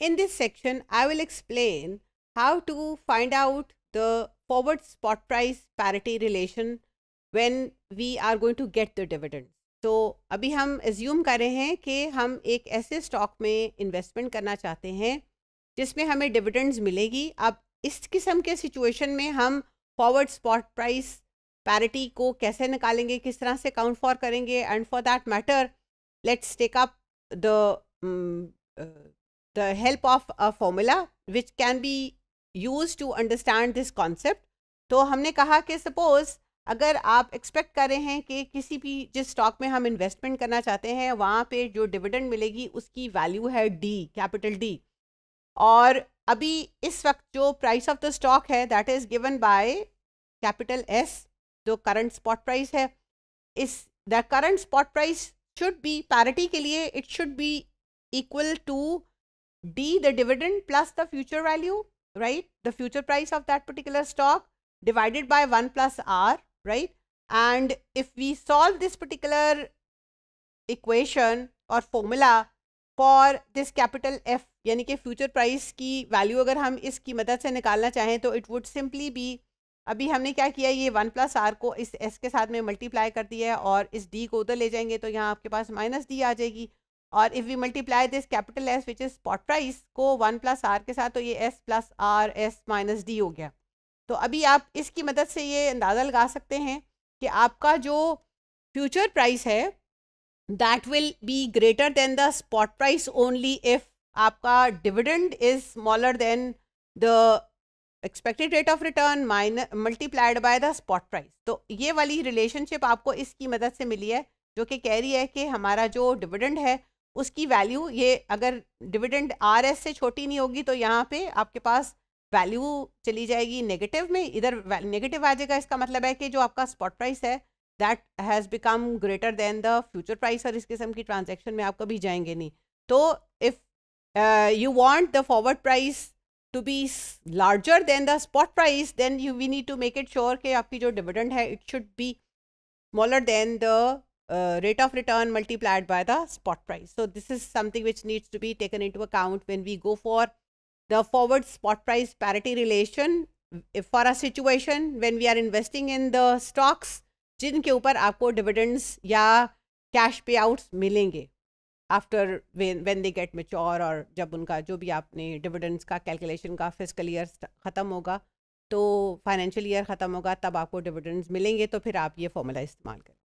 In this section, I will explain how to find out the forward spot price parity relation when we are going to get the dividends. तो अभी हम assume कर रहे हैं कि हम एक ऐसे स्टॉक में इन्वेस्टमेंट करना चाहते हैं जिसमें हमें डिविडेंड्स मिलेगी अब इस किस्म के सिचुएशन में हम फॉरवर्ड स्पॉट प्राइस पैरिटी को कैसे निकालेंगे किस तरह से काउंट फॉर करेंगे and for that matter let's take up the the help of a formula which can be used to understand this concept. तो हमने कहा कि suppose अगर आप एक्सपेक्ट कर रहे हैं कि किसी भी जिस स्टॉक में हम इन्वेस्टमेंट करना चाहते हैं वहाँ पे जो डिविडेंड मिलेगी उसकी वैल्यू है डी कैपिटल डी और अभी इस वक्त जो प्राइस ऑफ द स्टॉक है that is given by capital S जो करंट स्पॉट प्राइस है is the current spot price should be parity के लिए it should be equal to D, the dividend plus the future value, right? The future price of that particular stock divided by 1 plus R, right? And if we solve this particular equation or formula for this capital F, yani कि future price ki value अगर हम इसकी madad se nikalna chahe to it would simply be abhi humne kya kiya ye 1 plus r ko is s ke sath mein multiply kar diya hai aur is d ko udhar le jayenge to yahan aapke paas minus d aa jayegi और if we multiply this capital S which is spot price को one plus R के साथ तो ये S plus R S minus D हो गया तो अभी आप इसकी मदद से ये अंदाज़ा लगा सकते हैं कि आपका जो फ्यूचर प्राइस है that will be greater than the spot price only if आपका dividend is smaller than the expected rate of return mine multiplied by the spot price तो ये वाली रिलेशनशिप आपको इसकी मदद से मिली है जो कि कह रही है कि हमारा जो डिविडेंड है उसकी वैल्यू ये अगर डिविडेंड आर एस से छोटी नहीं होगी तो यहाँ पे आपके पास वैल्यू चली जाएगी नेगेटिव में इधर नेगेटिव आ जाएगा इसका मतलब है कि जो आपका स्पॉट प्राइस है that has become greater than the future price और इस किस्म की ट्रांजेक्शन में आप कभी जाएंगे नहीं तो if you want the forward price to be larger than the spot price then you we need to make it sure कि आपकी जो डिविडेंड है it should be smaller than the uh, rate of return multiplied by the spot price. So this is something which needs to be taken into account when we go for the forward spot price parity relation if for a situation when we are investing in the stocks जिनके ऊपर आपको dividends या cash payouts मिलेंगे after when when they get mature और जब उनका जो भी आपने डिविडेंड्स का कैलकुलेशन का फिजिकल ईयर ख़त्म होगा तो फाइनेंशियल ईयर ख़त्म होगा तब आपको डिविडेंड्स मिलेंगे तो फिर आप ये फॉर्मूला इस्तेमाल करें